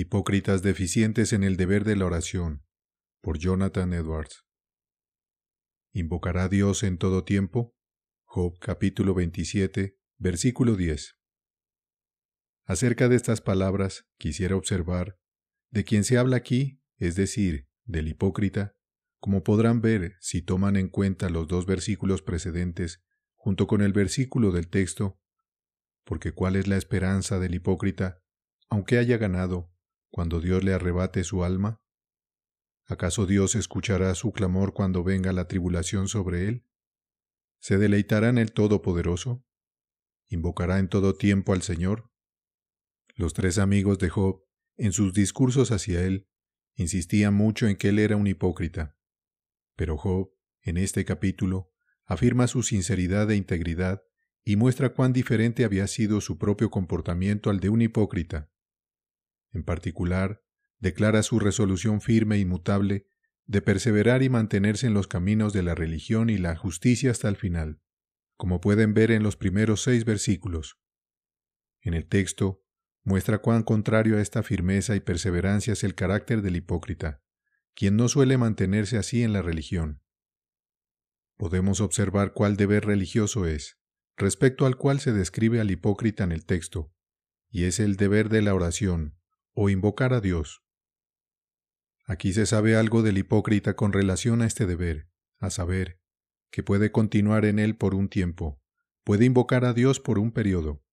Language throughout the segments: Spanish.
Hipócritas deficientes en el deber de la oración, por Jonathan Edwards. ¿Invocará Dios en todo tiempo? Job capítulo 27, versículo 10. Acerca de estas palabras, quisiera observar, de quien se habla aquí, es decir, del hipócrita, como podrán ver si toman en cuenta los dos versículos precedentes junto con el versículo del texto, porque cuál es la esperanza del hipócrita, aunque haya ganado, cuando Dios le arrebate su alma? ¿Acaso Dios escuchará su clamor cuando venga la tribulación sobre él? ¿Se deleitará en el Todopoderoso? ¿Invocará en todo tiempo al Señor? Los tres amigos de Job, en sus discursos hacia él, insistían mucho en que él era un hipócrita. Pero Job, en este capítulo, afirma su sinceridad e integridad y muestra cuán diferente había sido su propio comportamiento al de un hipócrita. En particular, declara su resolución firme e inmutable de perseverar y mantenerse en los caminos de la religión y la justicia hasta el final, como pueden ver en los primeros seis versículos. En el texto, muestra cuán contrario a esta firmeza y perseverancia es el carácter del hipócrita, quien no suele mantenerse así en la religión. Podemos observar cuál deber religioso es, respecto al cual se describe al hipócrita en el texto, y es el deber de la oración, o invocar a Dios. Aquí se sabe algo del hipócrita con relación a este deber, a saber, que puede continuar en él por un tiempo, puede invocar a Dios por un periodo.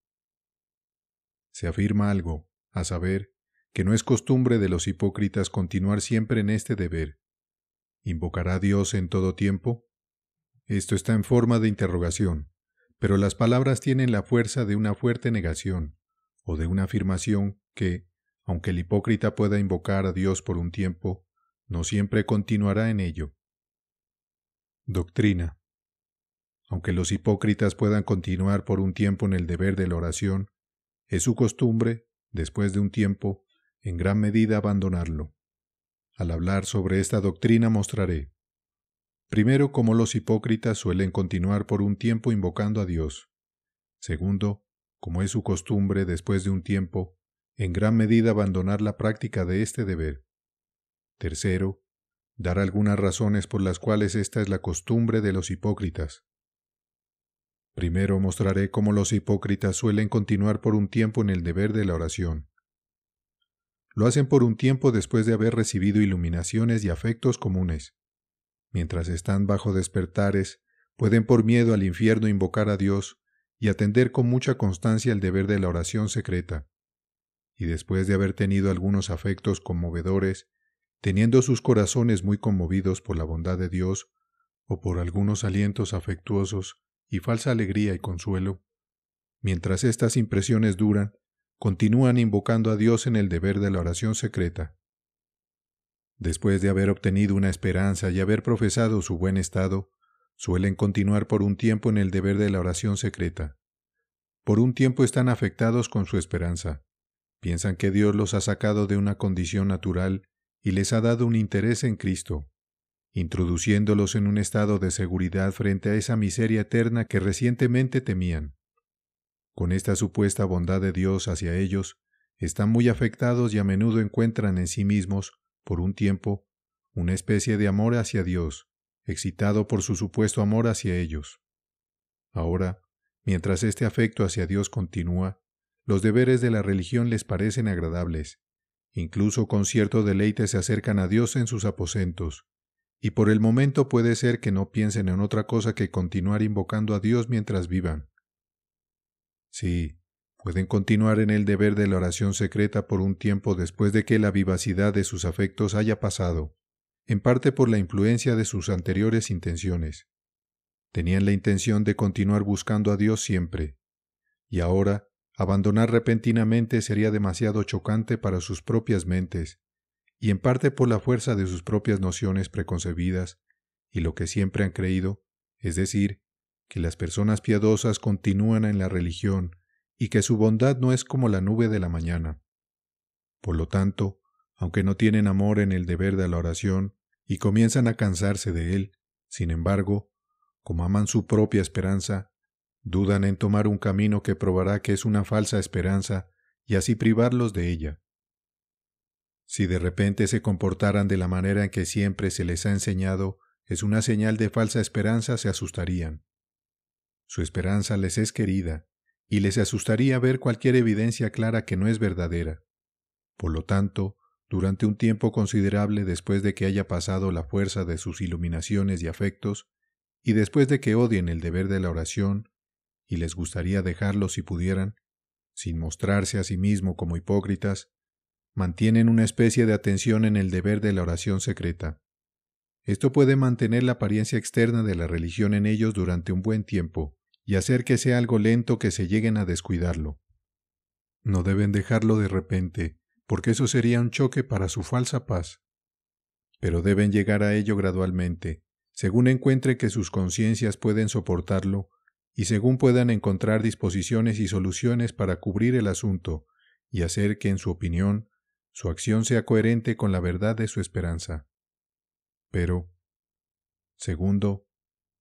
Se afirma algo, a saber, que no es costumbre de los hipócritas continuar siempre en este deber. ¿Invocará a Dios en todo tiempo? Esto está en forma de interrogación, pero las palabras tienen la fuerza de una fuerte negación, o de una afirmación que, aunque el hipócrita pueda invocar a Dios por un tiempo, no siempre continuará en ello. Doctrina. Aunque los hipócritas puedan continuar por un tiempo en el deber de la oración, es su costumbre, después de un tiempo, en gran medida abandonarlo. Al hablar sobre esta doctrina mostraré, primero, cómo los hipócritas suelen continuar por un tiempo invocando a Dios. Segundo, cómo es su costumbre después de un tiempo, en gran medida abandonar la práctica de este deber. Tercero, dar algunas razones por las cuales esta es la costumbre de los hipócritas. Primero mostraré cómo los hipócritas suelen continuar por un tiempo en el deber de la oración. Lo hacen por un tiempo después de haber recibido iluminaciones y afectos comunes. Mientras están bajo despertares, pueden por miedo al infierno invocar a Dios y atender con mucha constancia el deber de la oración secreta y después de haber tenido algunos afectos conmovedores, teniendo sus corazones muy conmovidos por la bondad de Dios, o por algunos alientos afectuosos y falsa alegría y consuelo, mientras estas impresiones duran, continúan invocando a Dios en el deber de la oración secreta. Después de haber obtenido una esperanza y haber profesado su buen estado, suelen continuar por un tiempo en el deber de la oración secreta. Por un tiempo están afectados con su esperanza, Piensan que Dios los ha sacado de una condición natural y les ha dado un interés en Cristo, introduciéndolos en un estado de seguridad frente a esa miseria eterna que recientemente temían. Con esta supuesta bondad de Dios hacia ellos, están muy afectados y a menudo encuentran en sí mismos, por un tiempo, una especie de amor hacia Dios, excitado por su supuesto amor hacia ellos. Ahora, mientras este afecto hacia Dios continúa, los deberes de la religión les parecen agradables, incluso con cierto deleite se acercan a Dios en sus aposentos, y por el momento puede ser que no piensen en otra cosa que continuar invocando a Dios mientras vivan. Sí, pueden continuar en el deber de la oración secreta por un tiempo después de que la vivacidad de sus afectos haya pasado, en parte por la influencia de sus anteriores intenciones. Tenían la intención de continuar buscando a Dios siempre, y ahora Abandonar repentinamente sería demasiado chocante para sus propias mentes, y en parte por la fuerza de sus propias nociones preconcebidas y lo que siempre han creído, es decir, que las personas piadosas continúan en la religión y que su bondad no es como la nube de la mañana. Por lo tanto, aunque no tienen amor en el deber de la oración y comienzan a cansarse de él, sin embargo, como aman su propia esperanza, Dudan en tomar un camino que probará que es una falsa esperanza y así privarlos de ella. Si de repente se comportaran de la manera en que siempre se les ha enseñado, es una señal de falsa esperanza, se asustarían. Su esperanza les es querida, y les asustaría ver cualquier evidencia clara que no es verdadera. Por lo tanto, durante un tiempo considerable después de que haya pasado la fuerza de sus iluminaciones y afectos, y después de que odien el deber de la oración, y les gustaría dejarlo si pudieran, sin mostrarse a sí mismo como hipócritas, mantienen una especie de atención en el deber de la oración secreta. Esto puede mantener la apariencia externa de la religión en ellos durante un buen tiempo y hacer que sea algo lento que se lleguen a descuidarlo. No deben dejarlo de repente, porque eso sería un choque para su falsa paz. Pero deben llegar a ello gradualmente, según encuentre que sus conciencias pueden soportarlo y según puedan encontrar disposiciones y soluciones para cubrir el asunto y hacer que, en su opinión, su acción sea coherente con la verdad de su esperanza. Pero, segundo,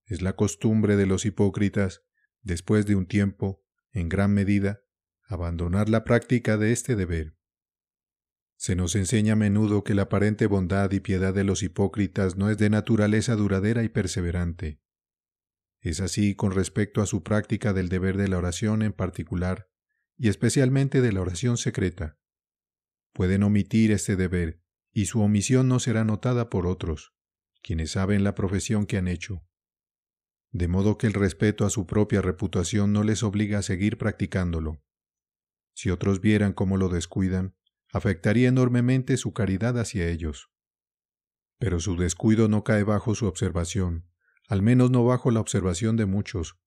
es la costumbre de los hipócritas, después de un tiempo, en gran medida, abandonar la práctica de este deber. Se nos enseña a menudo que la aparente bondad y piedad de los hipócritas no es de naturaleza duradera y perseverante. Es así con respecto a su práctica del deber de la oración en particular, y especialmente de la oración secreta. Pueden omitir este deber, y su omisión no será notada por otros, quienes saben la profesión que han hecho. De modo que el respeto a su propia reputación no les obliga a seguir practicándolo. Si otros vieran cómo lo descuidan, afectaría enormemente su caridad hacia ellos. Pero su descuido no cae bajo su observación, al menos no bajo la observación de muchos.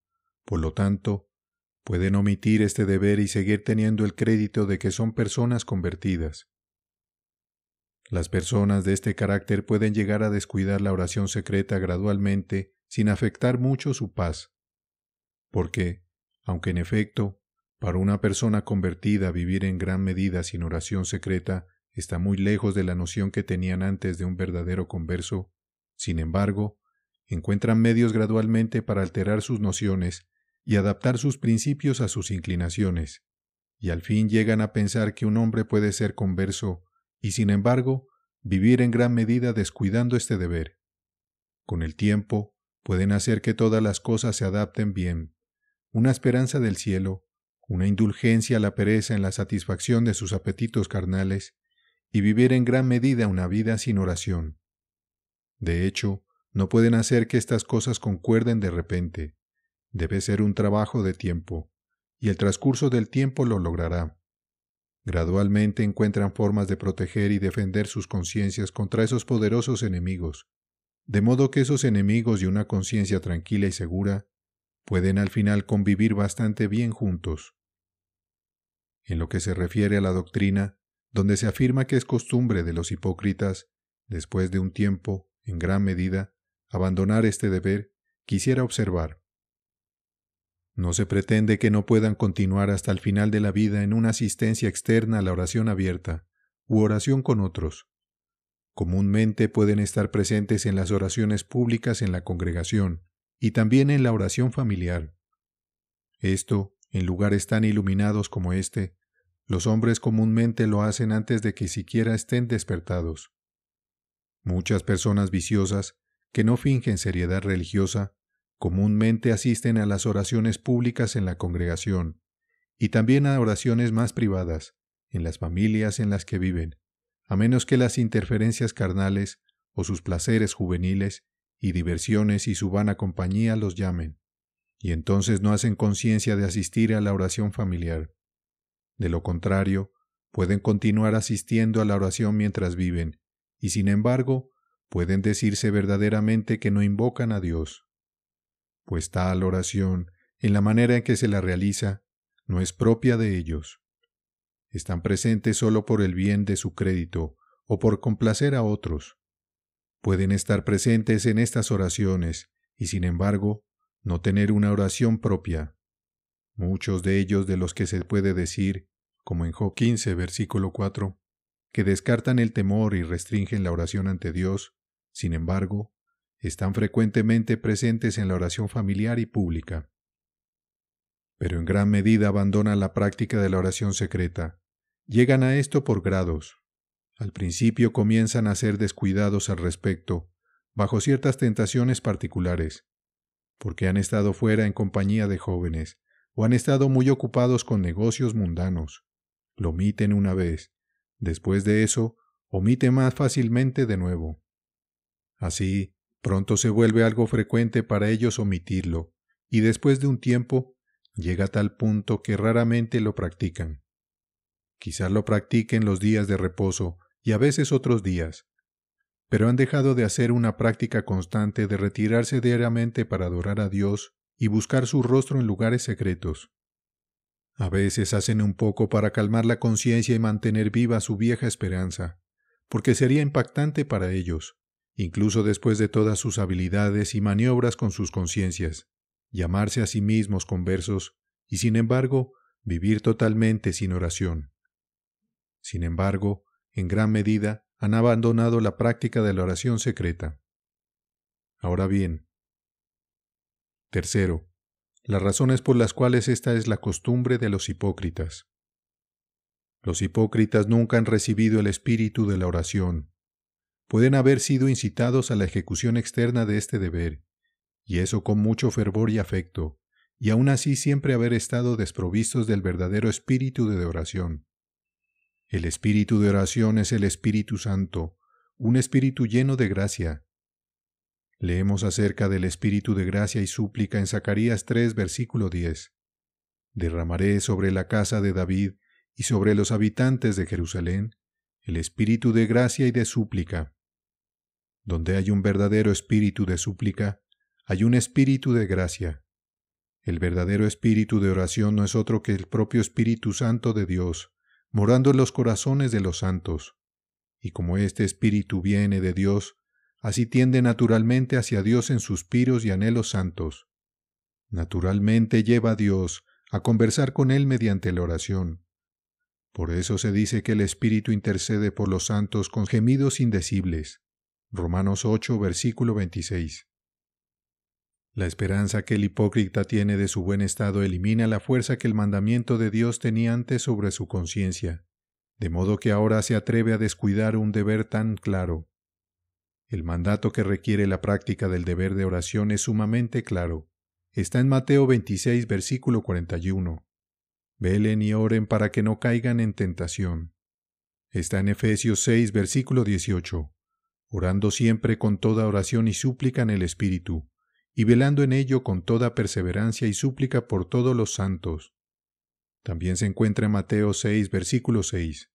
Por lo tanto, pueden omitir este deber y seguir teniendo el crédito de que son personas convertidas. Las personas de este carácter pueden llegar a descuidar la oración secreta gradualmente sin afectar mucho su paz. Porque, aunque en efecto, para una persona convertida vivir en gran medida sin oración secreta está muy lejos de la noción que tenían antes de un verdadero converso, sin embargo, encuentran medios gradualmente para alterar sus nociones y adaptar sus principios a sus inclinaciones, y al fin llegan a pensar que un hombre puede ser converso y, sin embargo, vivir en gran medida descuidando este deber. Con el tiempo, pueden hacer que todas las cosas se adapten bien, una esperanza del cielo, una indulgencia a la pereza en la satisfacción de sus apetitos carnales, y vivir en gran medida una vida sin oración. De hecho, no pueden hacer que estas cosas concuerden de repente. Debe ser un trabajo de tiempo, y el transcurso del tiempo lo logrará. Gradualmente encuentran formas de proteger y defender sus conciencias contra esos poderosos enemigos, de modo que esos enemigos y una conciencia tranquila y segura pueden al final convivir bastante bien juntos. En lo que se refiere a la doctrina, donde se afirma que es costumbre de los hipócritas, después de un tiempo, en gran medida, abandonar este deber, quisiera observar. No se pretende que no puedan continuar hasta el final de la vida en una asistencia externa a la oración abierta u oración con otros. Comúnmente pueden estar presentes en las oraciones públicas en la congregación y también en la oración familiar. Esto, en lugares tan iluminados como este, los hombres comúnmente lo hacen antes de que siquiera estén despertados. Muchas personas viciosas que no fingen seriedad religiosa comúnmente asisten a las oraciones públicas en la congregación y también a oraciones más privadas, en las familias en las que viven, a menos que las interferencias carnales o sus placeres juveniles y diversiones y su vana compañía los llamen, y entonces no hacen conciencia de asistir a la oración familiar. De lo contrario, pueden continuar asistiendo a la oración mientras viven, y sin embargo, pueden decirse verdaderamente que no invocan a Dios, pues tal oración, en la manera en que se la realiza, no es propia de ellos. Están presentes solo por el bien de su crédito o por complacer a otros. Pueden estar presentes en estas oraciones y sin embargo no tener una oración propia. Muchos de ellos de los que se puede decir, como en Jo 15, versículo 4, que descartan el temor y restringen la oración ante Dios, sin embargo, están frecuentemente presentes en la oración familiar y pública. Pero en gran medida abandonan la práctica de la oración secreta. Llegan a esto por grados. Al principio comienzan a ser descuidados al respecto, bajo ciertas tentaciones particulares, porque han estado fuera en compañía de jóvenes, o han estado muy ocupados con negocios mundanos. Lo omiten una vez, después de eso, omiten más fácilmente de nuevo. Así, pronto se vuelve algo frecuente para ellos omitirlo, y después de un tiempo llega tal punto que raramente lo practican. Quizás lo practiquen los días de reposo y a veces otros días, pero han dejado de hacer una práctica constante de retirarse diariamente para adorar a Dios y buscar su rostro en lugares secretos. A veces hacen un poco para calmar la conciencia y mantener viva su vieja esperanza, porque sería impactante para ellos, incluso después de todas sus habilidades y maniobras con sus conciencias, llamarse a sí mismos conversos y sin embargo vivir totalmente sin oración. Sin embargo, en gran medida han abandonado la práctica de la oración secreta. Ahora bien, tercero, las razones por las cuales esta es la costumbre de los hipócritas. Los hipócritas nunca han recibido el espíritu de la oración, pueden haber sido incitados a la ejecución externa de este deber, y eso con mucho fervor y afecto, y aún así siempre haber estado desprovistos del verdadero espíritu de oración. El espíritu de oración es el Espíritu Santo, un espíritu lleno de gracia. Leemos acerca del espíritu de gracia y súplica en Zacarías 3, versículo 10. Derramaré sobre la casa de David y sobre los habitantes de Jerusalén el espíritu de gracia y de súplica. Donde hay un verdadero espíritu de súplica, hay un espíritu de gracia. El verdadero espíritu de oración no es otro que el propio Espíritu Santo de Dios, morando en los corazones de los santos. Y como este espíritu viene de Dios, así tiende naturalmente hacia Dios en suspiros y anhelos santos. Naturalmente lleva a Dios a conversar con Él mediante la oración. Por eso se dice que el Espíritu intercede por los santos con gemidos indecibles. Romanos 8, versículo 26. La esperanza que el hipócrita tiene de su buen estado elimina la fuerza que el mandamiento de Dios tenía antes sobre su conciencia, de modo que ahora se atreve a descuidar un deber tan claro. El mandato que requiere la práctica del deber de oración es sumamente claro. Está en Mateo 26, versículo 41. Velen y oren para que no caigan en tentación. Está en Efesios 6, versículo 18 orando siempre con toda oración y súplica en el Espíritu, y velando en ello con toda perseverancia y súplica por todos los santos. También se encuentra en Mateo 6, versículo 6.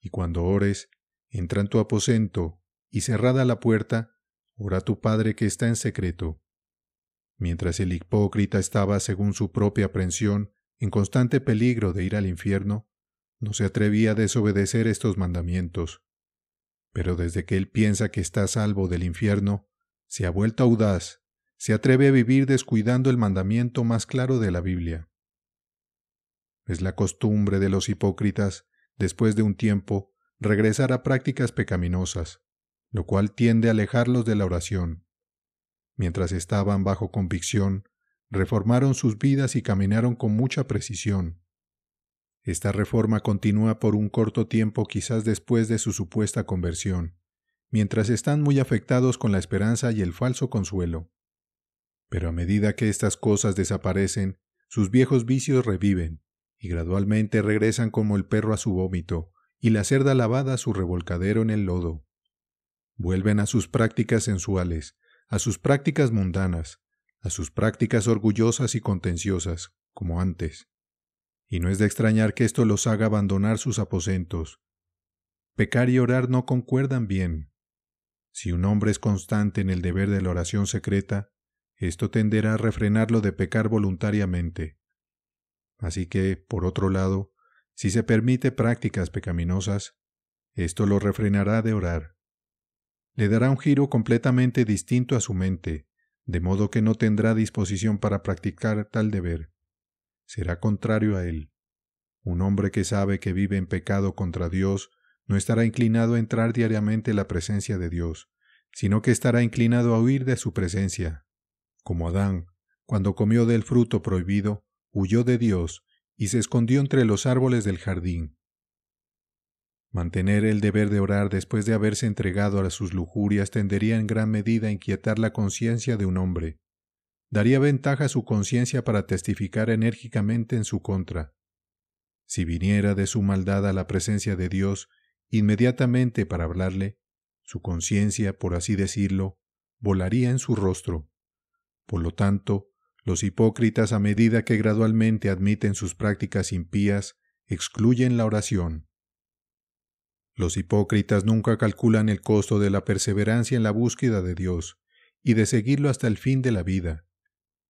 Y cuando ores, entra en tu aposento, y cerrada la puerta, ora a tu Padre que está en secreto. Mientras el hipócrita estaba, según su propia aprensión, en constante peligro de ir al infierno, no se atrevía a desobedecer estos mandamientos, pero desde que él piensa que está salvo del infierno, se ha vuelto audaz, se atreve a vivir descuidando el mandamiento más claro de la Biblia. Es la costumbre de los hipócritas, después de un tiempo, regresar a prácticas pecaminosas, lo cual tiende a alejarlos de la oración. Mientras estaban bajo convicción, reformaron sus vidas y caminaron con mucha precisión, esta reforma continúa por un corto tiempo quizás después de su supuesta conversión, mientras están muy afectados con la esperanza y el falso consuelo. Pero a medida que estas cosas desaparecen, sus viejos vicios reviven, y gradualmente regresan como el perro a su vómito, y la cerda lavada a su revolcadero en el lodo. Vuelven a sus prácticas sensuales, a sus prácticas mundanas, a sus prácticas orgullosas y contenciosas, como antes y no es de extrañar que esto los haga abandonar sus aposentos. Pecar y orar no concuerdan bien. Si un hombre es constante en el deber de la oración secreta, esto tenderá a refrenarlo de pecar voluntariamente. Así que, por otro lado, si se permite prácticas pecaminosas, esto lo refrenará de orar. Le dará un giro completamente distinto a su mente, de modo que no tendrá disposición para practicar tal deber será contrario a él. Un hombre que sabe que vive en pecado contra Dios no estará inclinado a entrar diariamente en la presencia de Dios, sino que estará inclinado a huir de su presencia. Como Adán, cuando comió del fruto prohibido, huyó de Dios y se escondió entre los árboles del jardín. Mantener el deber de orar después de haberse entregado a sus lujurias tendería en gran medida a inquietar la conciencia de un hombre daría ventaja a su conciencia para testificar enérgicamente en su contra. Si viniera de su maldad a la presencia de Dios inmediatamente para hablarle, su conciencia, por así decirlo, volaría en su rostro. Por lo tanto, los hipócritas a medida que gradualmente admiten sus prácticas impías, excluyen la oración. Los hipócritas nunca calculan el costo de la perseverancia en la búsqueda de Dios y de seguirlo hasta el fin de la vida.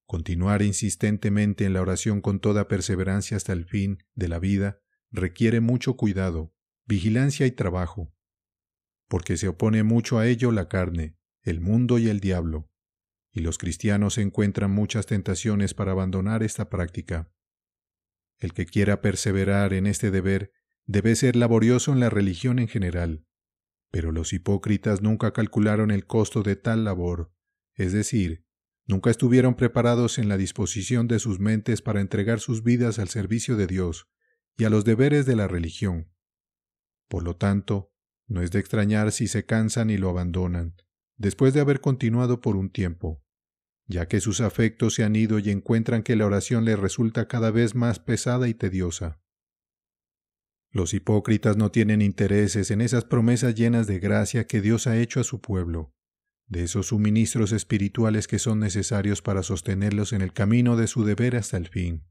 Continuar insistentemente en la oración con toda perseverancia hasta el fin de la vida requiere mucho cuidado, vigilancia y trabajo, porque se opone mucho a ello la carne, el mundo y el diablo, y los cristianos encuentran muchas tentaciones para abandonar esta práctica. El que quiera perseverar en este deber debe ser laborioso en la religión en general, pero los hipócritas nunca calcularon el costo de tal labor, es decir, Nunca estuvieron preparados en la disposición de sus mentes para entregar sus vidas al servicio de Dios y a los deberes de la religión. Por lo tanto, no es de extrañar si se cansan y lo abandonan, después de haber continuado por un tiempo, ya que sus afectos se han ido y encuentran que la oración les resulta cada vez más pesada y tediosa. Los hipócritas no tienen intereses en esas promesas llenas de gracia que Dios ha hecho a su pueblo de esos suministros espirituales que son necesarios para sostenerlos en el camino de su deber hasta el fin.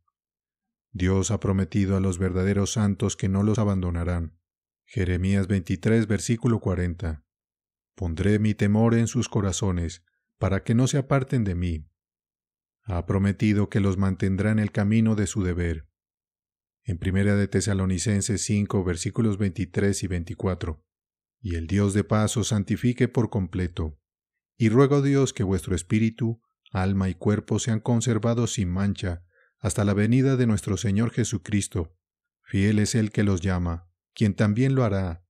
Dios ha prometido a los verdaderos santos que no los abandonarán. Jeremías 23, versículo 40. Pondré mi temor en sus corazones, para que no se aparten de mí. Ha prometido que los mantendrá en el camino de su deber. En Primera de Tesalonicenses 5, versículos 23 y 24. Y el Dios de paz os santifique por completo y ruego a Dios que vuestro espíritu, alma y cuerpo sean conservados sin mancha hasta la venida de nuestro Señor Jesucristo. Fiel es el que los llama, quien también lo hará.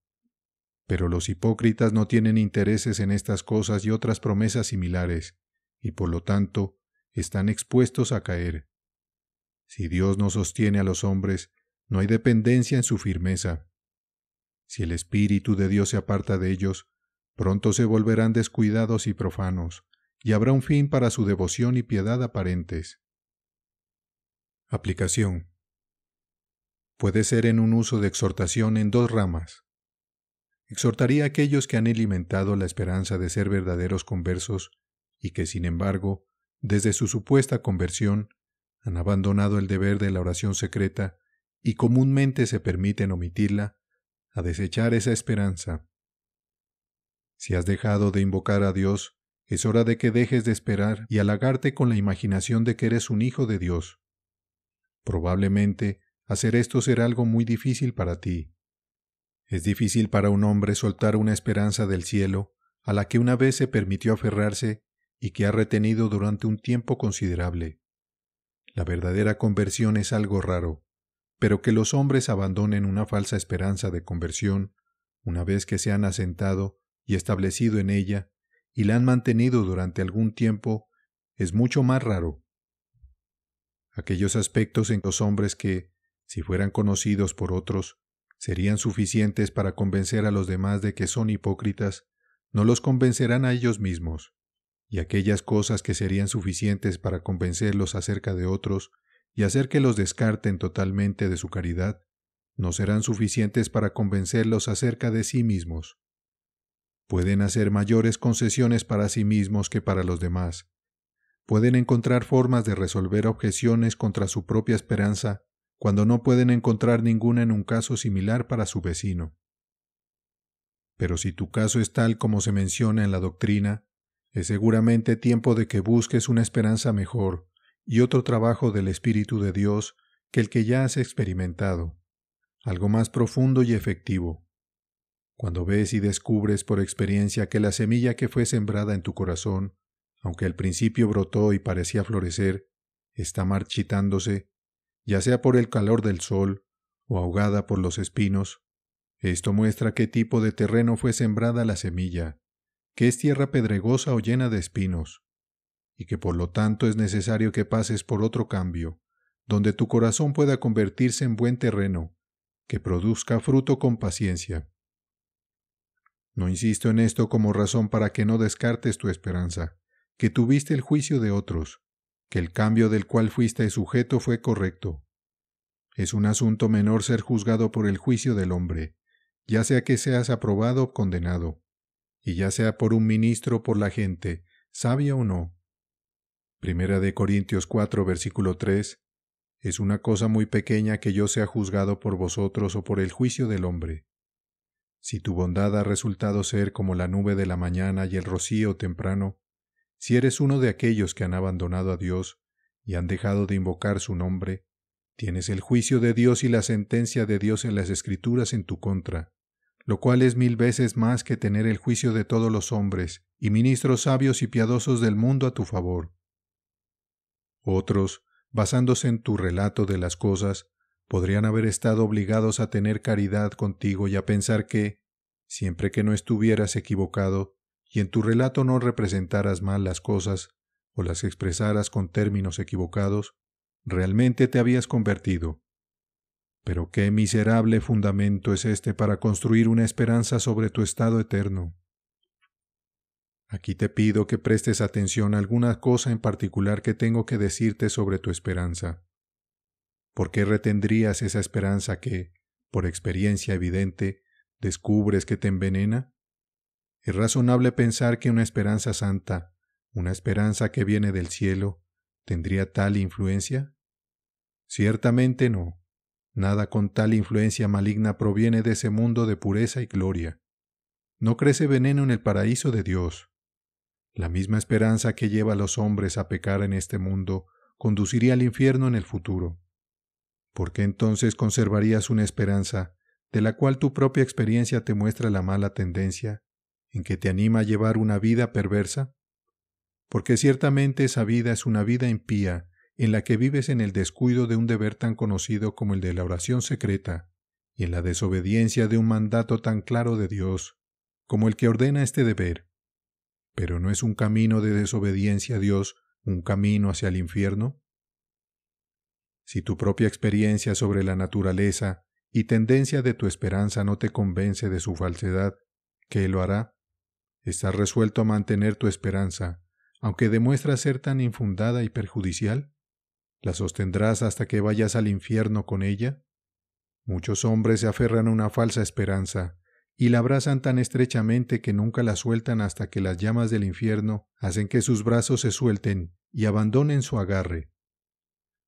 Pero los hipócritas no tienen intereses en estas cosas y otras promesas similares, y por lo tanto están expuestos a caer. Si Dios no sostiene a los hombres, no hay dependencia en su firmeza. Si el Espíritu de Dios se aparta de ellos, Pronto se volverán descuidados y profanos, y habrá un fin para su devoción y piedad aparentes. Aplicación. Puede ser en un uso de exhortación en dos ramas. Exhortaría a aquellos que han alimentado la esperanza de ser verdaderos conversos y que, sin embargo, desde su supuesta conversión, han abandonado el deber de la oración secreta y comúnmente se permiten omitirla, a desechar esa esperanza. Si has dejado de invocar a Dios, es hora de que dejes de esperar y halagarte con la imaginación de que eres un hijo de Dios. Probablemente, hacer esto será algo muy difícil para ti. Es difícil para un hombre soltar una esperanza del cielo, a la que una vez se permitió aferrarse y que ha retenido durante un tiempo considerable. La verdadera conversión es algo raro, pero que los hombres abandonen una falsa esperanza de conversión, una vez que se han asentado, y establecido en ella, y la han mantenido durante algún tiempo, es mucho más raro. Aquellos aspectos en los hombres que, si fueran conocidos por otros, serían suficientes para convencer a los demás de que son hipócritas, no los convencerán a ellos mismos, y aquellas cosas que serían suficientes para convencerlos acerca de otros y hacer que los descarten totalmente de su caridad, no serán suficientes para convencerlos acerca de sí mismos. Pueden hacer mayores concesiones para sí mismos que para los demás. Pueden encontrar formas de resolver objeciones contra su propia esperanza cuando no pueden encontrar ninguna en un caso similar para su vecino. Pero si tu caso es tal como se menciona en la doctrina, es seguramente tiempo de que busques una esperanza mejor y otro trabajo del Espíritu de Dios que el que ya has experimentado, algo más profundo y efectivo. Cuando ves y descubres por experiencia que la semilla que fue sembrada en tu corazón, aunque al principio brotó y parecía florecer, está marchitándose, ya sea por el calor del sol o ahogada por los espinos, esto muestra qué tipo de terreno fue sembrada la semilla, que es tierra pedregosa o llena de espinos, y que por lo tanto es necesario que pases por otro cambio, donde tu corazón pueda convertirse en buen terreno, que produzca fruto con paciencia. No insisto en esto como razón para que no descartes tu esperanza, que tuviste el juicio de otros, que el cambio del cual fuiste sujeto fue correcto. Es un asunto menor ser juzgado por el juicio del hombre, ya sea que seas aprobado o condenado, y ya sea por un ministro o por la gente, sabia o no. Primera de Corintios 4, versículo 3. Es una cosa muy pequeña que yo sea juzgado por vosotros o por el juicio del hombre. Si tu bondad ha resultado ser como la nube de la mañana y el rocío temprano, si eres uno de aquellos que han abandonado a Dios y han dejado de invocar su nombre, tienes el juicio de Dios y la sentencia de Dios en las Escrituras en tu contra, lo cual es mil veces más que tener el juicio de todos los hombres y ministros sabios y piadosos del mundo a tu favor. Otros, basándose en tu relato de las cosas, podrían haber estado obligados a tener caridad contigo y a pensar que, siempre que no estuvieras equivocado y en tu relato no representaras mal las cosas o las expresaras con términos equivocados, realmente te habías convertido. Pero qué miserable fundamento es este para construir una esperanza sobre tu estado eterno. Aquí te pido que prestes atención a alguna cosa en particular que tengo que decirte sobre tu esperanza. ¿Por qué retendrías esa esperanza que, por experiencia evidente, descubres que te envenena? Es razonable pensar que una esperanza santa, una esperanza que viene del cielo, tendría tal influencia? Ciertamente no. Nada con tal influencia maligna proviene de ese mundo de pureza y gloria. No crece veneno en el paraíso de Dios. La misma esperanza que lleva a los hombres a pecar en este mundo conduciría al infierno en el futuro. ¿Por qué entonces conservarías una esperanza de la cual tu propia experiencia te muestra la mala tendencia, en que te anima a llevar una vida perversa? Porque ciertamente esa vida es una vida impía, en la que vives en el descuido de un deber tan conocido como el de la oración secreta, y en la desobediencia de un mandato tan claro de Dios, como el que ordena este deber. Pero ¿no es un camino de desobediencia a Dios un camino hacia el infierno? Si tu propia experiencia sobre la naturaleza y tendencia de tu esperanza no te convence de su falsedad, ¿qué lo hará? ¿Estás resuelto a mantener tu esperanza, aunque demuestra ser tan infundada y perjudicial? ¿La sostendrás hasta que vayas al infierno con ella? Muchos hombres se aferran a una falsa esperanza y la abrazan tan estrechamente que nunca la sueltan hasta que las llamas del infierno hacen que sus brazos se suelten y abandonen su agarre.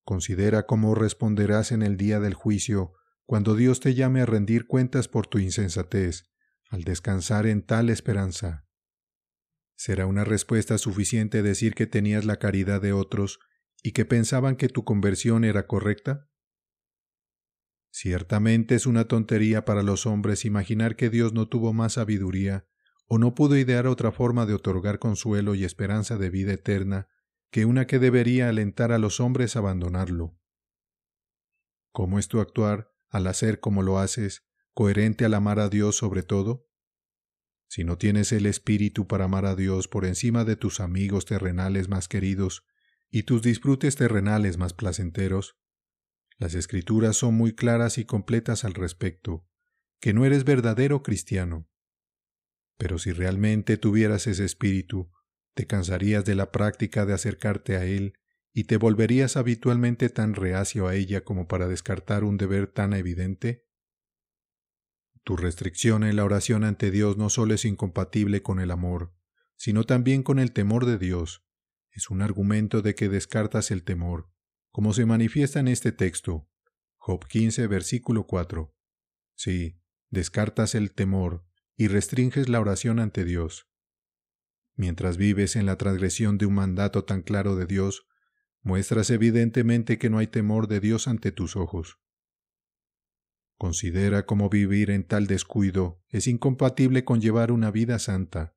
Considera cómo responderás en el día del juicio, cuando Dios te llame a rendir cuentas por tu insensatez, al descansar en tal esperanza. ¿Será una respuesta suficiente decir que tenías la caridad de otros y que pensaban que tu conversión era correcta? Ciertamente es una tontería para los hombres imaginar que Dios no tuvo más sabiduría o no pudo idear otra forma de otorgar consuelo y esperanza de vida eterna que una que debería alentar a los hombres a abandonarlo. ¿Cómo es tu actuar al hacer como lo haces, coherente al amar a Dios sobre todo? Si no tienes el espíritu para amar a Dios por encima de tus amigos terrenales más queridos y tus disfrutes terrenales más placenteros, las escrituras son muy claras y completas al respecto, que no eres verdadero cristiano. Pero si realmente tuvieras ese espíritu, te cansarías de la práctica de acercarte a él y te volverías habitualmente tan reacio a ella como para descartar un deber tan evidente? Tu restricción en la oración ante Dios no solo es incompatible con el amor, sino también con el temor de Dios. Es un argumento de que descartas el temor, como se manifiesta en este texto. Job 15, versículo 4. Sí, descartas el temor y restringes la oración ante Dios. Mientras vives en la transgresión de un mandato tan claro de Dios, muestras evidentemente que no hay temor de Dios ante tus ojos. Considera cómo vivir en tal descuido es incompatible con llevar una vida santa.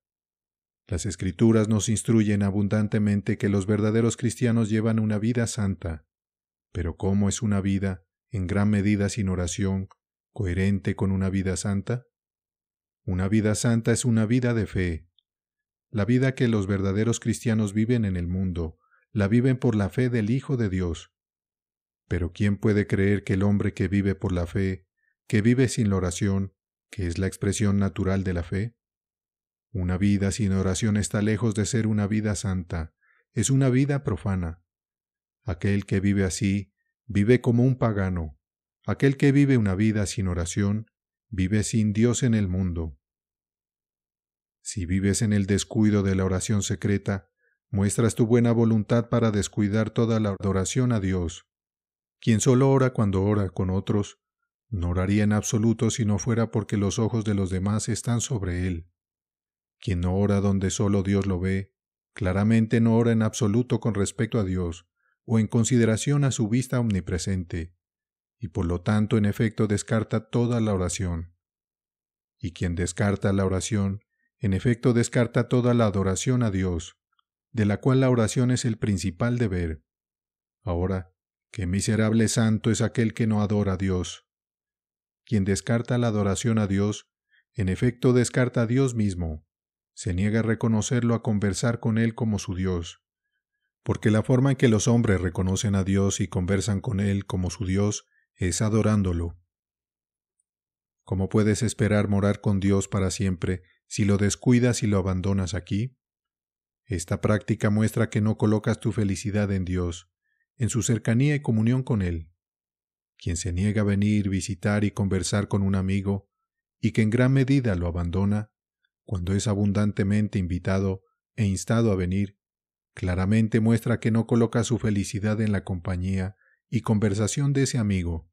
Las escrituras nos instruyen abundantemente que los verdaderos cristianos llevan una vida santa, pero ¿cómo es una vida, en gran medida sin oración, coherente con una vida santa? Una vida santa es una vida de fe, la vida que los verdaderos cristianos viven en el mundo, la viven por la fe del Hijo de Dios. Pero ¿quién puede creer que el hombre que vive por la fe, que vive sin la oración, que es la expresión natural de la fe? Una vida sin oración está lejos de ser una vida santa, es una vida profana. Aquel que vive así, vive como un pagano. Aquel que vive una vida sin oración, vive sin Dios en el mundo. Si vives en el descuido de la oración secreta, muestras tu buena voluntad para descuidar toda la adoración a Dios. Quien solo ora cuando ora con otros, no oraría en absoluto si no fuera porque los ojos de los demás están sobre él. Quien no ora donde solo Dios lo ve, claramente no ora en absoluto con respecto a Dios, o en consideración a su vista omnipresente, y por lo tanto en efecto descarta toda la oración. Y quien descarta la oración, en efecto, descarta toda la adoración a Dios, de la cual la oración es el principal deber. Ahora, qué miserable santo es aquel que no adora a Dios. Quien descarta la adoración a Dios, en efecto descarta a Dios mismo, se niega a reconocerlo a conversar con Él como su Dios. Porque la forma en que los hombres reconocen a Dios y conversan con Él como su Dios es adorándolo. ¿Cómo puedes esperar morar con Dios para siempre si lo descuidas y lo abandonas aquí? Esta práctica muestra que no colocas tu felicidad en Dios, en su cercanía y comunión con Él. Quien se niega a venir, visitar y conversar con un amigo, y que en gran medida lo abandona, cuando es abundantemente invitado e instado a venir, claramente muestra que no coloca su felicidad en la compañía y conversación de ese amigo.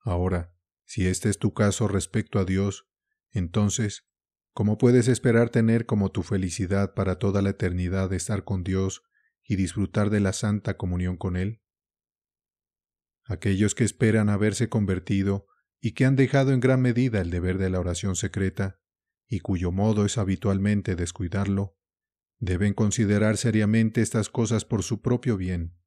Ahora, si este es tu caso respecto a Dios, entonces, ¿cómo puedes esperar tener como tu felicidad para toda la eternidad estar con Dios y disfrutar de la santa comunión con Él? Aquellos que esperan haberse convertido y que han dejado en gran medida el deber de la oración secreta, y cuyo modo es habitualmente descuidarlo, deben considerar seriamente estas cosas por su propio bien.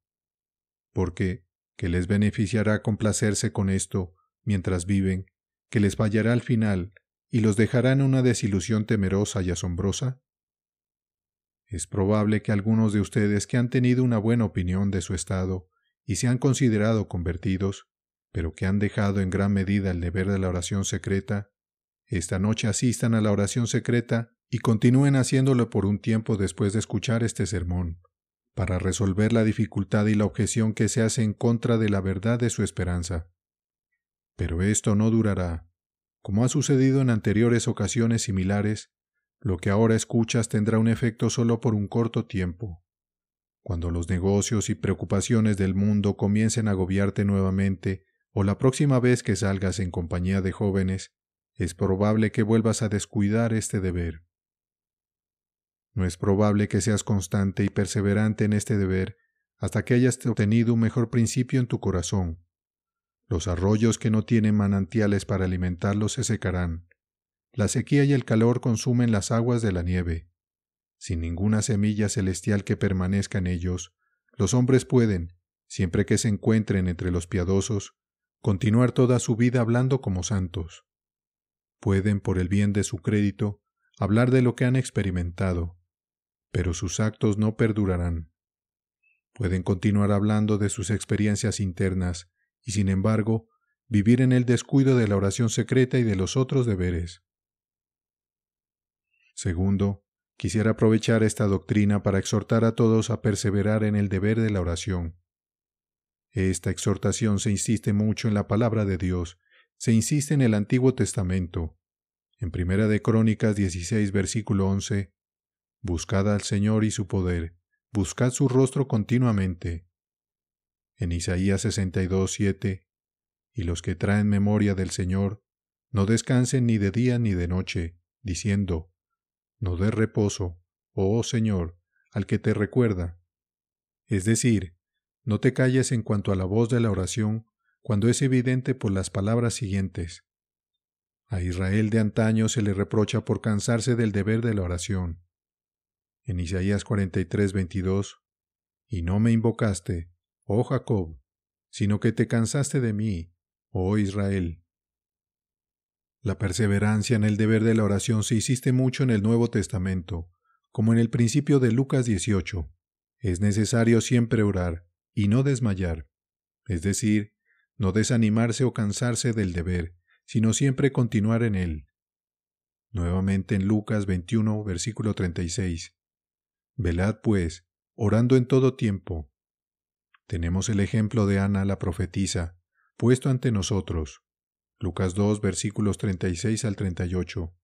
Porque, que les beneficiará complacerse con esto mientras viven, que les fallará al final y los dejarán una desilusión temerosa y asombrosa? Es probable que algunos de ustedes que han tenido una buena opinión de su estado y se han considerado convertidos, pero que han dejado en gran medida el deber de la oración secreta, esta noche asistan a la oración secreta y continúen haciéndolo por un tiempo después de escuchar este sermón, para resolver la dificultad y la objeción que se hace en contra de la verdad de su esperanza. Pero esto no durará. Como ha sucedido en anteriores ocasiones similares, lo que ahora escuchas tendrá un efecto solo por un corto tiempo. Cuando los negocios y preocupaciones del mundo comiencen a agobiarte nuevamente, o la próxima vez que salgas en compañía de jóvenes, es probable que vuelvas a descuidar este deber. No es probable que seas constante y perseverante en este deber hasta que hayas obtenido un mejor principio en tu corazón, los arroyos que no tienen manantiales para alimentarlos se secarán. La sequía y el calor consumen las aguas de la nieve. Sin ninguna semilla celestial que permanezca en ellos, los hombres pueden, siempre que se encuentren entre los piadosos, continuar toda su vida hablando como santos. Pueden, por el bien de su crédito, hablar de lo que han experimentado, pero sus actos no perdurarán. Pueden continuar hablando de sus experiencias internas, y sin embargo, vivir en el descuido de la oración secreta y de los otros deberes. Segundo, quisiera aprovechar esta doctrina para exhortar a todos a perseverar en el deber de la oración. Esta exhortación se insiste mucho en la palabra de Dios, se insiste en el Antiguo Testamento. En Primera de Crónicas 16, versículo 11, Buscad al Señor y su poder, buscad su rostro continuamente, en Isaías 62, y los que traen memoria del Señor, no descansen ni de día ni de noche, diciendo, no dé reposo, oh Señor, al que te recuerda. Es decir, no te calles en cuanto a la voz de la oración cuando es evidente por las palabras siguientes. A Israel de antaño se le reprocha por cansarse del deber de la oración. En Isaías 43, 22, y no me invocaste, oh Jacob, sino que te cansaste de mí, oh Israel. La perseverancia en el deber de la oración se hiciste mucho en el Nuevo Testamento, como en el principio de Lucas 18. Es necesario siempre orar y no desmayar, es decir, no desanimarse o cansarse del deber, sino siempre continuar en él. Nuevamente en Lucas 21, versículo 36. Velad, pues, orando en todo tiempo, tenemos el ejemplo de Ana la profetisa, puesto ante nosotros. Lucas 2 versículos 36 al 38,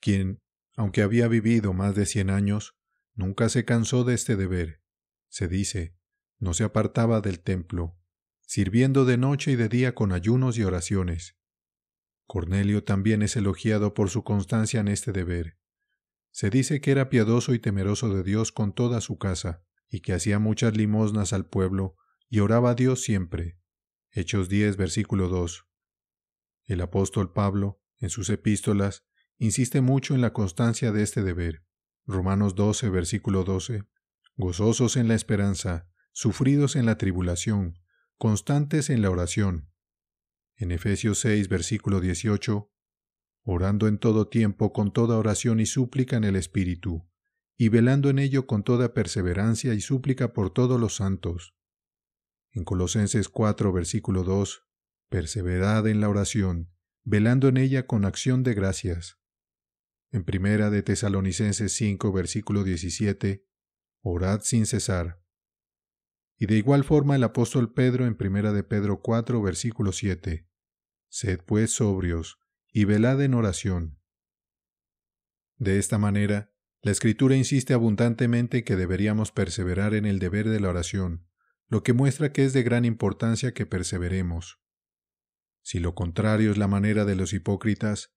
quien, aunque había vivido más de cien años, nunca se cansó de este deber. Se dice, no se apartaba del templo, sirviendo de noche y de día con ayunos y oraciones. Cornelio también es elogiado por su constancia en este deber. Se dice que era piadoso y temeroso de Dios con toda su casa, y que hacía muchas limosnas al pueblo, y oraba a Dios siempre. Hechos 10, versículo 2. El apóstol Pablo, en sus epístolas, insiste mucho en la constancia de este deber. Romanos 12, versículo 12. Gozosos en la esperanza, sufridos en la tribulación, constantes en la oración. En Efesios 6, versículo 18. Orando en todo tiempo con toda oración y súplica en el Espíritu, y velando en ello con toda perseverancia y súplica por todos los santos. En Colosenses 4, versículo 2, Perseverad en la oración, velando en ella con acción de gracias. En Primera de Tesalonicenses 5, versículo 17, Orad sin cesar. Y de igual forma el apóstol Pedro en Primera de Pedro 4, versículo 7, Sed pues sobrios, y velad en oración. De esta manera, la Escritura insiste abundantemente que deberíamos perseverar en el deber de la oración, lo que muestra que es de gran importancia que perseveremos. Si lo contrario es la manera de los hipócritas,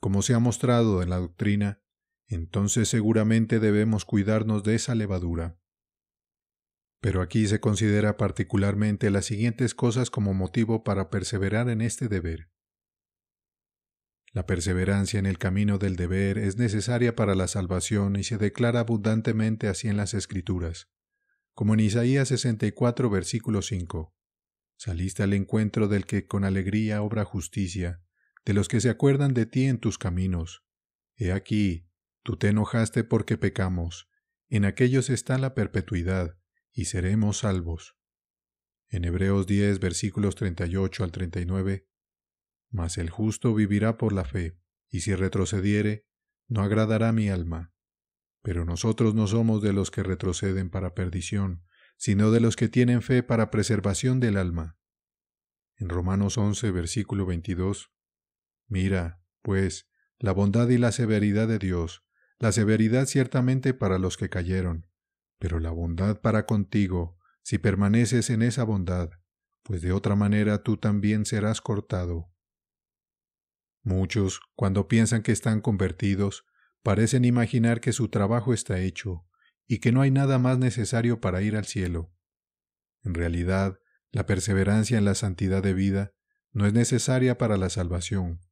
como se ha mostrado en la doctrina, entonces seguramente debemos cuidarnos de esa levadura. Pero aquí se considera particularmente las siguientes cosas como motivo para perseverar en este deber. La perseverancia en el camino del deber es necesaria para la salvación y se declara abundantemente así en las Escrituras como en Isaías 64, versículo 5. Saliste al encuentro del que con alegría obra justicia, de los que se acuerdan de ti en tus caminos. He aquí, tú te enojaste porque pecamos, en aquellos está la perpetuidad, y seremos salvos. En Hebreos 10, versículos 38 al 39. Mas el justo vivirá por la fe, y si retrocediere, no agradará mi alma. Pero nosotros no somos de los que retroceden para perdición, sino de los que tienen fe para preservación del alma. En Romanos 11, versículo 22. Mira, pues, la bondad y la severidad de Dios, la severidad ciertamente para los que cayeron, pero la bondad para contigo, si permaneces en esa bondad, pues de otra manera tú también serás cortado. Muchos, cuando piensan que están convertidos, Parecen imaginar que su trabajo está hecho y que no hay nada más necesario para ir al cielo. En realidad, la perseverancia en la santidad de vida no es necesaria para la salvación,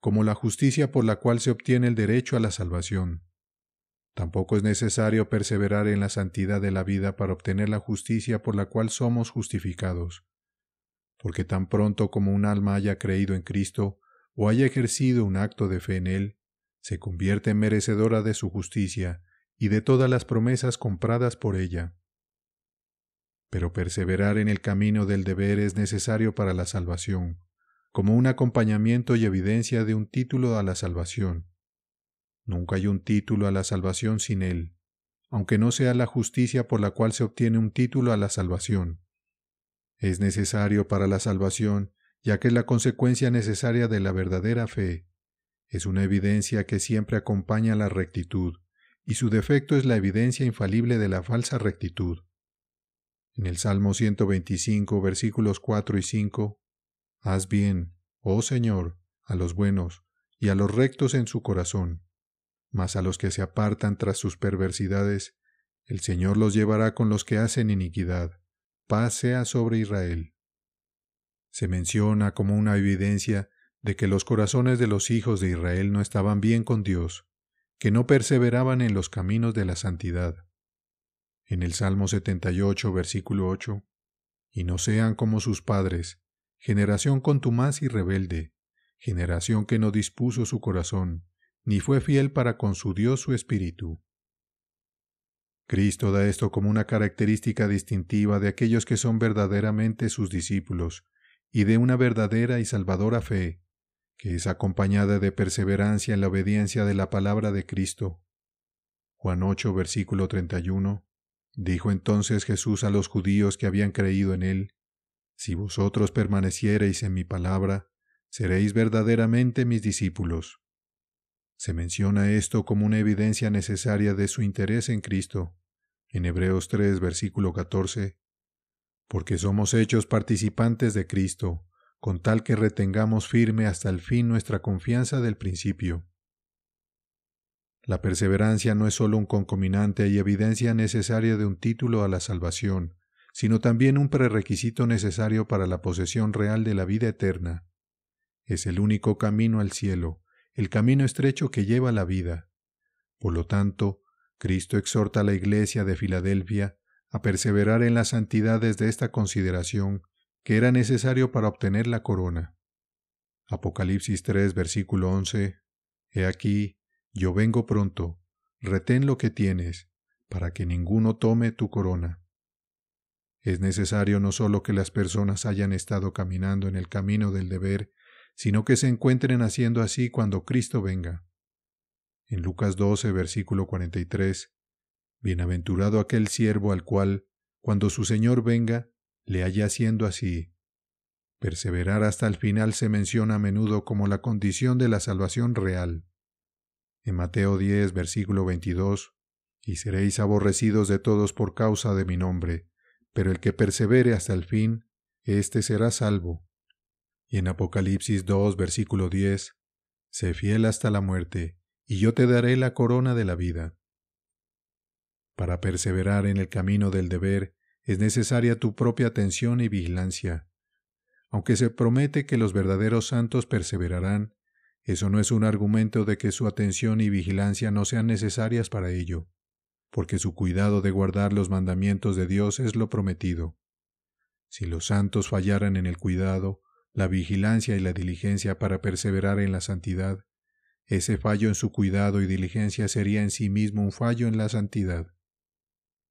como la justicia por la cual se obtiene el derecho a la salvación. Tampoco es necesario perseverar en la santidad de la vida para obtener la justicia por la cual somos justificados, porque tan pronto como un alma haya creído en Cristo o haya ejercido un acto de fe en Él, se convierte en merecedora de su justicia y de todas las promesas compradas por ella. Pero perseverar en el camino del deber es necesario para la salvación, como un acompañamiento y evidencia de un título a la salvación. Nunca hay un título a la salvación sin él, aunque no sea la justicia por la cual se obtiene un título a la salvación. Es necesario para la salvación, ya que es la consecuencia necesaria de la verdadera fe, es una evidencia que siempre acompaña la rectitud, y su defecto es la evidencia infalible de la falsa rectitud. En el Salmo 125, versículos 4 y 5, Haz bien, oh Señor, a los buenos y a los rectos en su corazón, mas a los que se apartan tras sus perversidades, el Señor los llevará con los que hacen iniquidad. Paz sea sobre Israel. Se menciona como una evidencia de que los corazones de los hijos de Israel no estaban bien con Dios, que no perseveraban en los caminos de la santidad. En el Salmo 78, versículo 8, y no sean como sus padres, generación contumaz y rebelde, generación que no dispuso su corazón, ni fue fiel para con su Dios su espíritu. Cristo da esto como una característica distintiva de aquellos que son verdaderamente sus discípulos, y de una verdadera y salvadora fe, que es acompañada de perseverancia en la obediencia de la palabra de Cristo. Juan 8, versículo 31. Dijo entonces Jesús a los judíos que habían creído en él, Si vosotros permaneciereis en mi palabra, seréis verdaderamente mis discípulos. Se menciona esto como una evidencia necesaria de su interés en Cristo, en Hebreos 3, versículo 14, porque somos hechos participantes de Cristo, con tal que retengamos firme hasta el fin nuestra confianza del principio. La perseverancia no es sólo un concominante y evidencia necesaria de un título a la salvación, sino también un prerequisito necesario para la posesión real de la vida eterna. Es el único camino al cielo, el camino estrecho que lleva la vida. Por lo tanto, Cristo exhorta a la Iglesia de Filadelfia a perseverar en las santidades de esta consideración que era necesario para obtener la corona. Apocalipsis 3, versículo 11. He aquí, yo vengo pronto, retén lo que tienes, para que ninguno tome tu corona. Es necesario no solo que las personas hayan estado caminando en el camino del deber, sino que se encuentren haciendo así cuando Cristo venga. En Lucas 12, versículo 43, Bienaventurado aquel siervo al cual, cuando su Señor venga, le haya haciendo así. Perseverar hasta el final se menciona a menudo como la condición de la salvación real. En Mateo 10, versículo 22, y seréis aborrecidos de todos por causa de mi nombre, pero el que persevere hasta el fin, éste será salvo. Y en Apocalipsis 2, versículo 10, sé fiel hasta la muerte, y yo te daré la corona de la vida. Para perseverar en el camino del deber, es necesaria tu propia atención y vigilancia. Aunque se promete que los verdaderos santos perseverarán, eso no es un argumento de que su atención y vigilancia no sean necesarias para ello, porque su cuidado de guardar los mandamientos de Dios es lo prometido. Si los santos fallaran en el cuidado, la vigilancia y la diligencia para perseverar en la santidad, ese fallo en su cuidado y diligencia sería en sí mismo un fallo en la santidad.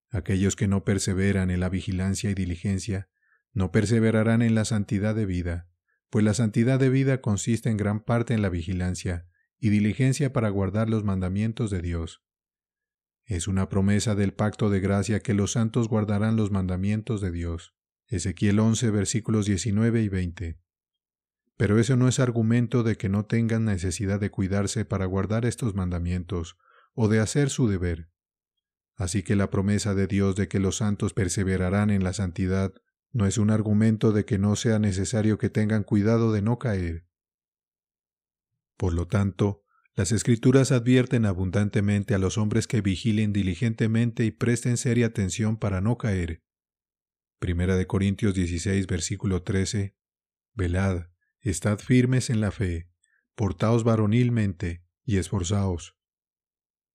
Aquellos que no perseveran en la vigilancia y diligencia, no perseverarán en la santidad de vida, pues la santidad de vida consiste en gran parte en la vigilancia y diligencia para guardar los mandamientos de Dios. Es una promesa del pacto de gracia que los santos guardarán los mandamientos de Dios. Ezequiel 11 versículos 19 y 20. Pero eso no es argumento de que no tengan necesidad de cuidarse para guardar estos mandamientos o de hacer su deber. Así que la promesa de Dios de que los santos perseverarán en la santidad no es un argumento de que no sea necesario que tengan cuidado de no caer. Por lo tanto, las escrituras advierten abundantemente a los hombres que vigilen diligentemente y presten seria atención para no caer. Primera de Corintios 16, versículo 13. Velad, estad firmes en la fe, portaos varonilmente y esforzaos.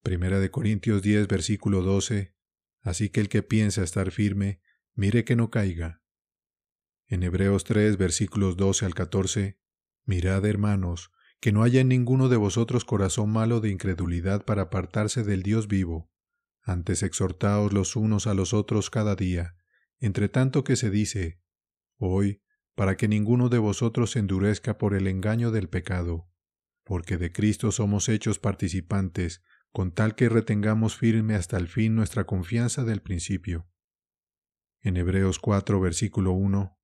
Primera de Corintios 10, versículo 12. Así que el que piensa estar firme, mire que no caiga. En Hebreos 3, versículos 12 al 14. Mirad, hermanos, que no haya en ninguno de vosotros corazón malo de incredulidad para apartarse del Dios vivo. Antes exhortaos los unos a los otros cada día, entre tanto que se dice, hoy, para que ninguno de vosotros se endurezca por el engaño del pecado, porque de Cristo somos hechos participantes, con tal que retengamos firme hasta el fin nuestra confianza del principio. En Hebreos 4, versículo 1,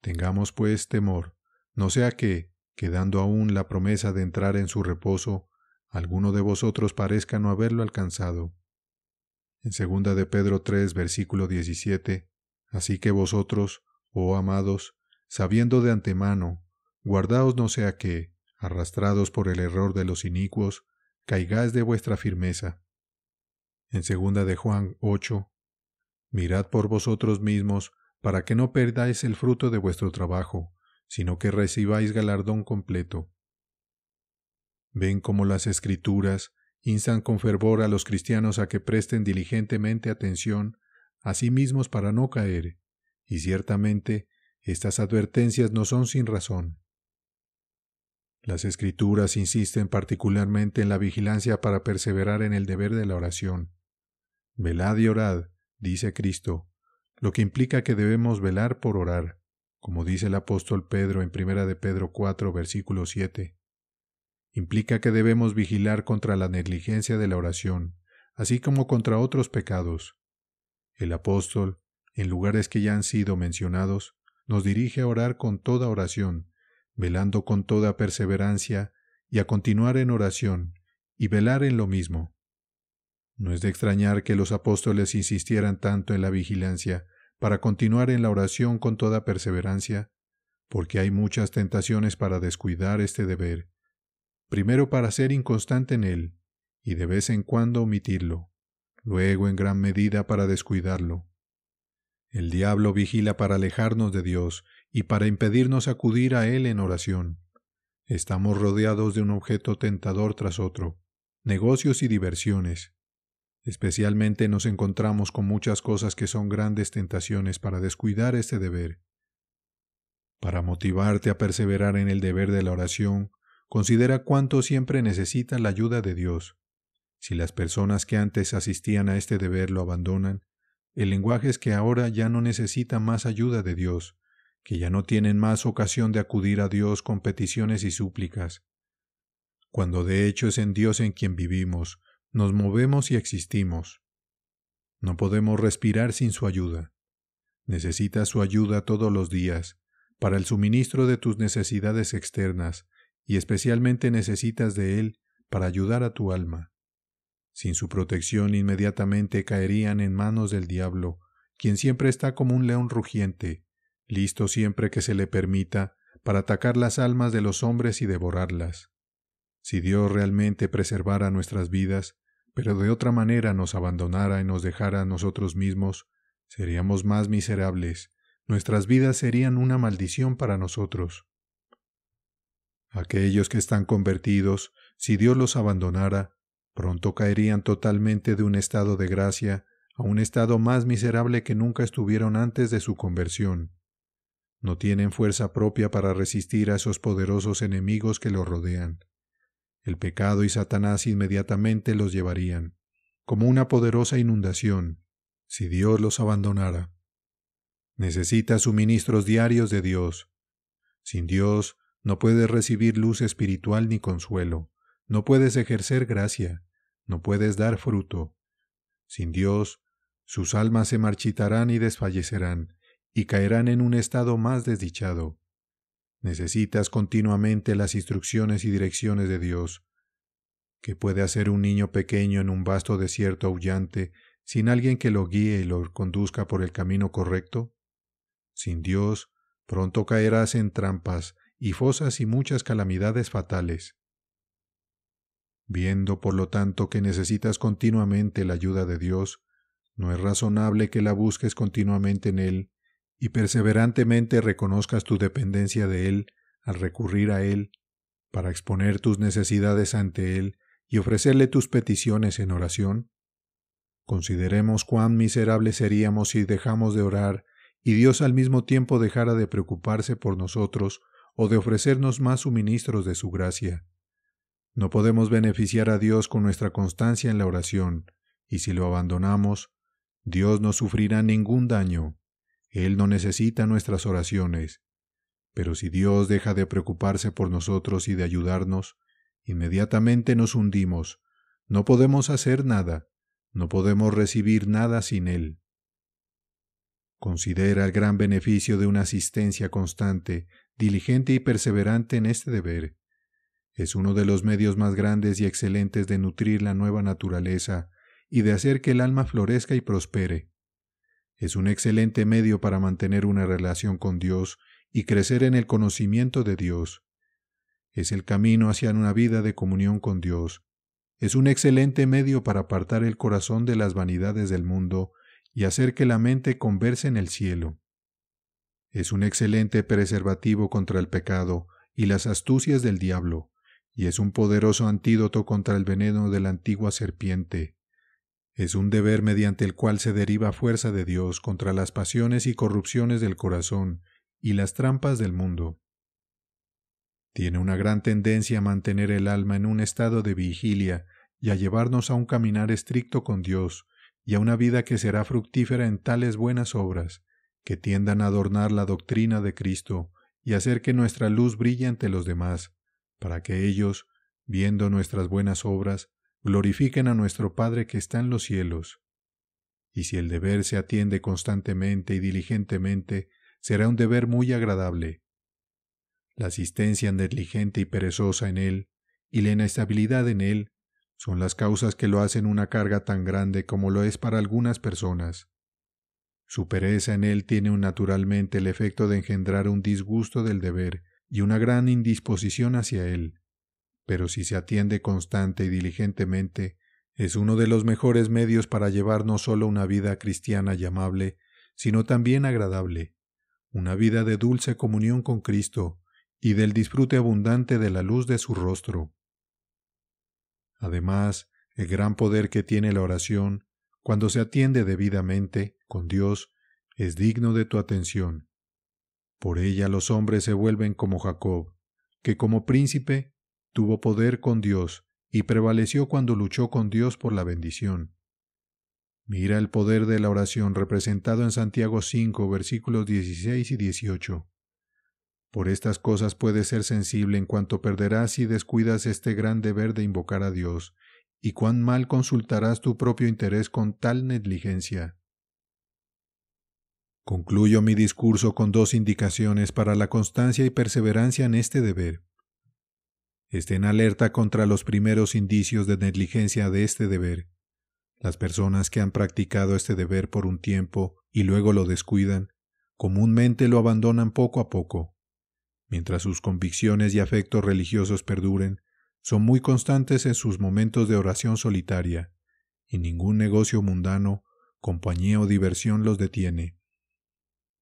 Tengamos pues temor, no sea que, quedando aún la promesa de entrar en su reposo, alguno de vosotros parezca no haberlo alcanzado. En segunda de Pedro 3, versículo 17, Así que vosotros, oh amados, sabiendo de antemano, guardaos no sea que, arrastrados por el error de los inicuos, caigáis de vuestra firmeza. En segunda de Juan 8, mirad por vosotros mismos para que no perdáis el fruto de vuestro trabajo, sino que recibáis galardón completo. Ven cómo las escrituras instan con fervor a los cristianos a que presten diligentemente atención a sí mismos para no caer, y ciertamente estas advertencias no son sin razón. Las escrituras insisten particularmente en la vigilancia para perseverar en el deber de la oración. Velad y orad, dice Cristo, lo que implica que debemos velar por orar, como dice el apóstol Pedro en 1 de Pedro 4, versículo 7. Implica que debemos vigilar contra la negligencia de la oración, así como contra otros pecados. El apóstol, en lugares que ya han sido mencionados, nos dirige a orar con toda oración, velando con toda perseverancia y a continuar en oración y velar en lo mismo. No es de extrañar que los apóstoles insistieran tanto en la vigilancia para continuar en la oración con toda perseverancia, porque hay muchas tentaciones para descuidar este deber, primero para ser inconstante en él, y de vez en cuando omitirlo, luego en gran medida para descuidarlo. El diablo vigila para alejarnos de Dios y para impedirnos acudir a Él en oración. Estamos rodeados de un objeto tentador tras otro, negocios y diversiones. Especialmente nos encontramos con muchas cosas que son grandes tentaciones para descuidar este deber. Para motivarte a perseverar en el deber de la oración, considera cuánto siempre necesita la ayuda de Dios. Si las personas que antes asistían a este deber lo abandonan, el lenguaje es que ahora ya no necesita más ayuda de Dios, que ya no tienen más ocasión de acudir a Dios con peticiones y súplicas, cuando de hecho es en Dios en quien vivimos, nos movemos y existimos. No podemos respirar sin su ayuda. Necesitas su ayuda todos los días, para el suministro de tus necesidades externas, y especialmente necesitas de Él para ayudar a tu alma. Sin su protección inmediatamente caerían en manos del diablo, quien siempre está como un león rugiente, listo siempre que se le permita para atacar las almas de los hombres y devorarlas. Si Dios realmente preservara nuestras vidas, pero de otra manera nos abandonara y nos dejara a nosotros mismos, seríamos más miserables, nuestras vidas serían una maldición para nosotros. Aquellos que están convertidos, si Dios los abandonara, pronto caerían totalmente de un estado de gracia a un estado más miserable que nunca estuvieron antes de su conversión. No tienen fuerza propia para resistir a esos poderosos enemigos que los rodean. El pecado y Satanás inmediatamente los llevarían, como una poderosa inundación, si Dios los abandonara. Necesita suministros diarios de Dios. Sin Dios no puedes recibir luz espiritual ni consuelo, no puedes ejercer gracia, no puedes dar fruto. Sin Dios, sus almas se marchitarán y desfallecerán, y caerán en un estado más desdichado. Necesitas continuamente las instrucciones y direcciones de Dios. ¿Qué puede hacer un niño pequeño en un vasto desierto aullante sin alguien que lo guíe y lo conduzca por el camino correcto? Sin Dios, pronto caerás en trampas y fosas y muchas calamidades fatales. Viendo, por lo tanto, que necesitas continuamente la ayuda de Dios, no es razonable que la busques continuamente en Él, y perseverantemente reconozcas tu dependencia de Él al recurrir a Él, para exponer tus necesidades ante Él y ofrecerle tus peticiones en oración? Consideremos cuán miserables seríamos si dejamos de orar y Dios al mismo tiempo dejara de preocuparse por nosotros o de ofrecernos más suministros de su gracia. No podemos beneficiar a Dios con nuestra constancia en la oración, y si lo abandonamos, Dios no sufrirá ningún daño. Él no necesita nuestras oraciones. Pero si Dios deja de preocuparse por nosotros y de ayudarnos, inmediatamente nos hundimos. No podemos hacer nada, no podemos recibir nada sin Él. Considera el gran beneficio de una asistencia constante, diligente y perseverante en este deber. Es uno de los medios más grandes y excelentes de nutrir la nueva naturaleza y de hacer que el alma florezca y prospere es un excelente medio para mantener una relación con Dios y crecer en el conocimiento de Dios. Es el camino hacia una vida de comunión con Dios. Es un excelente medio para apartar el corazón de las vanidades del mundo y hacer que la mente converse en el cielo. Es un excelente preservativo contra el pecado y las astucias del diablo, y es un poderoso antídoto contra el veneno de la antigua serpiente. Es un deber mediante el cual se deriva fuerza de Dios contra las pasiones y corrupciones del corazón y las trampas del mundo. Tiene una gran tendencia a mantener el alma en un estado de vigilia y a llevarnos a un caminar estricto con Dios y a una vida que será fructífera en tales buenas obras, que tiendan a adornar la doctrina de Cristo y hacer que nuestra luz brille ante los demás, para que ellos, viendo nuestras buenas obras, glorifiquen a nuestro Padre que está en los cielos. Y si el deber se atiende constantemente y diligentemente, será un deber muy agradable. La asistencia negligente y perezosa en él, y la inestabilidad en él, son las causas que lo hacen una carga tan grande como lo es para algunas personas. Su pereza en él tiene naturalmente el efecto de engendrar un disgusto del deber y una gran indisposición hacia él, pero si se atiende constante y diligentemente, es uno de los mejores medios para llevar no solo una vida cristiana y amable, sino también agradable, una vida de dulce comunión con Cristo y del disfrute abundante de la luz de su rostro. Además, el gran poder que tiene la oración, cuando se atiende debidamente con Dios, es digno de tu atención. Por ella los hombres se vuelven como Jacob, que como príncipe tuvo poder con Dios y prevaleció cuando luchó con Dios por la bendición. Mira el poder de la oración representado en Santiago 5, versículos 16 y 18. Por estas cosas puedes ser sensible en cuanto perderás si descuidas este gran deber de invocar a Dios, y cuán mal consultarás tu propio interés con tal negligencia. Concluyo mi discurso con dos indicaciones para la constancia y perseverancia en este deber estén alerta contra los primeros indicios de negligencia de este deber. Las personas que han practicado este deber por un tiempo y luego lo descuidan, comúnmente lo abandonan poco a poco. Mientras sus convicciones y afectos religiosos perduren, son muy constantes en sus momentos de oración solitaria, y ningún negocio mundano, compañía o diversión los detiene.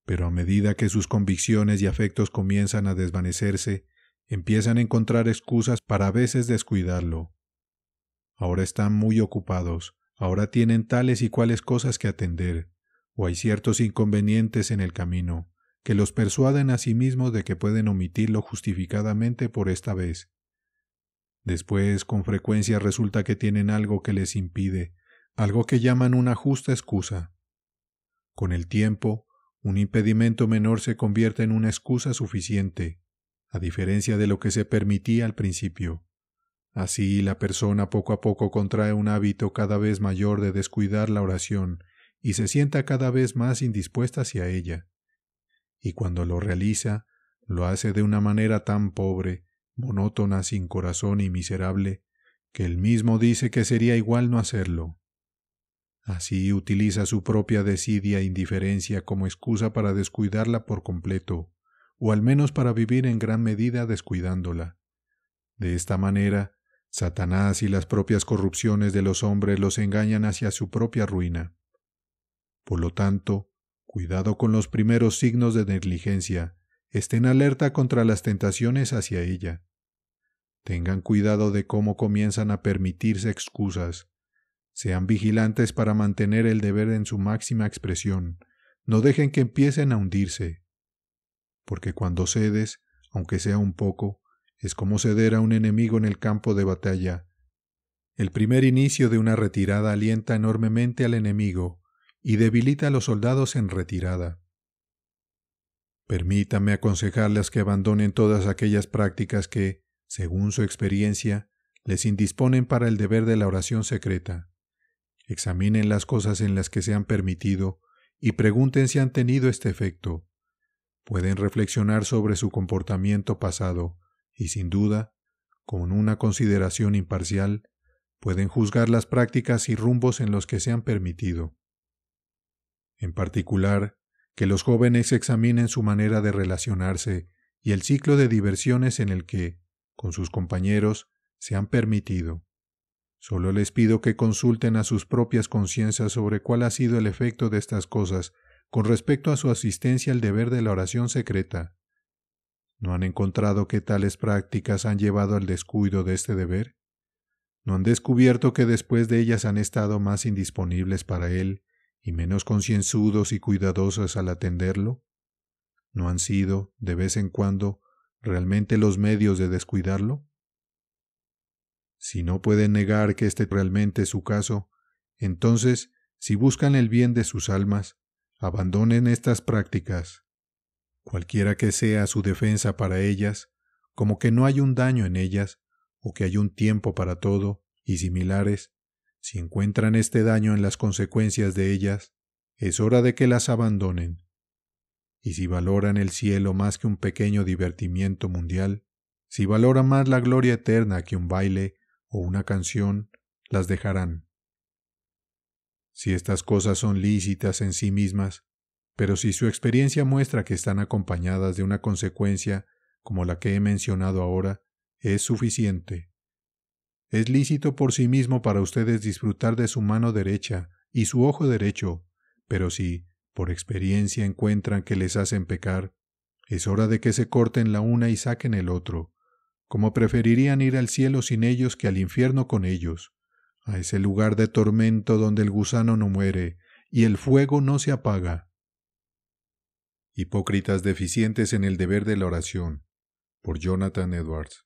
Pero a medida que sus convicciones y afectos comienzan a desvanecerse, empiezan a encontrar excusas para a veces descuidarlo. Ahora están muy ocupados, ahora tienen tales y cuales cosas que atender, o hay ciertos inconvenientes en el camino, que los persuaden a sí mismos de que pueden omitirlo justificadamente por esta vez. Después, con frecuencia resulta que tienen algo que les impide, algo que llaman una justa excusa. Con el tiempo, un impedimento menor se convierte en una excusa suficiente, a diferencia de lo que se permitía al principio. Así la persona poco a poco contrae un hábito cada vez mayor de descuidar la oración y se sienta cada vez más indispuesta hacia ella. Y cuando lo realiza, lo hace de una manera tan pobre, monótona, sin corazón y miserable, que él mismo dice que sería igual no hacerlo. Así utiliza su propia desidia e indiferencia como excusa para descuidarla por completo, o al menos para vivir en gran medida descuidándola. De esta manera, Satanás y las propias corrupciones de los hombres los engañan hacia su propia ruina. Por lo tanto, cuidado con los primeros signos de negligencia, estén alerta contra las tentaciones hacia ella. Tengan cuidado de cómo comienzan a permitirse excusas. Sean vigilantes para mantener el deber en su máxima expresión. No dejen que empiecen a hundirse porque cuando cedes, aunque sea un poco, es como ceder a un enemigo en el campo de batalla. El primer inicio de una retirada alienta enormemente al enemigo y debilita a los soldados en retirada. Permítame aconsejarles que abandonen todas aquellas prácticas que, según su experiencia, les indisponen para el deber de la oración secreta. Examinen las cosas en las que se han permitido y pregunten si han tenido este efecto pueden reflexionar sobre su comportamiento pasado y sin duda, con una consideración imparcial, pueden juzgar las prácticas y rumbos en los que se han permitido. En particular, que los jóvenes examinen su manera de relacionarse y el ciclo de diversiones en el que, con sus compañeros, se han permitido. Solo les pido que consulten a sus propias conciencias sobre cuál ha sido el efecto de estas cosas con respecto a su asistencia al deber de la oración secreta. ¿No han encontrado que tales prácticas han llevado al descuido de este deber? ¿No han descubierto que después de ellas han estado más indisponibles para él y menos concienzudos y cuidadosos al atenderlo? ¿No han sido, de vez en cuando, realmente los medios de descuidarlo? Si no pueden negar que este realmente es su caso, entonces, si buscan el bien de sus almas, abandonen estas prácticas. Cualquiera que sea su defensa para ellas, como que no hay un daño en ellas, o que hay un tiempo para todo, y similares, si encuentran este daño en las consecuencias de ellas, es hora de que las abandonen. Y si valoran el cielo más que un pequeño divertimiento mundial, si valora más la gloria eterna que un baile o una canción, las dejarán si estas cosas son lícitas en sí mismas, pero si su experiencia muestra que están acompañadas de una consecuencia como la que he mencionado ahora, es suficiente. Es lícito por sí mismo para ustedes disfrutar de su mano derecha y su ojo derecho, pero si, por experiencia, encuentran que les hacen pecar, es hora de que se corten la una y saquen el otro, como preferirían ir al cielo sin ellos que al infierno con ellos a ese lugar de tormento donde el gusano no muere y el fuego no se apaga. Hipócritas deficientes en el deber de la oración, por Jonathan Edwards.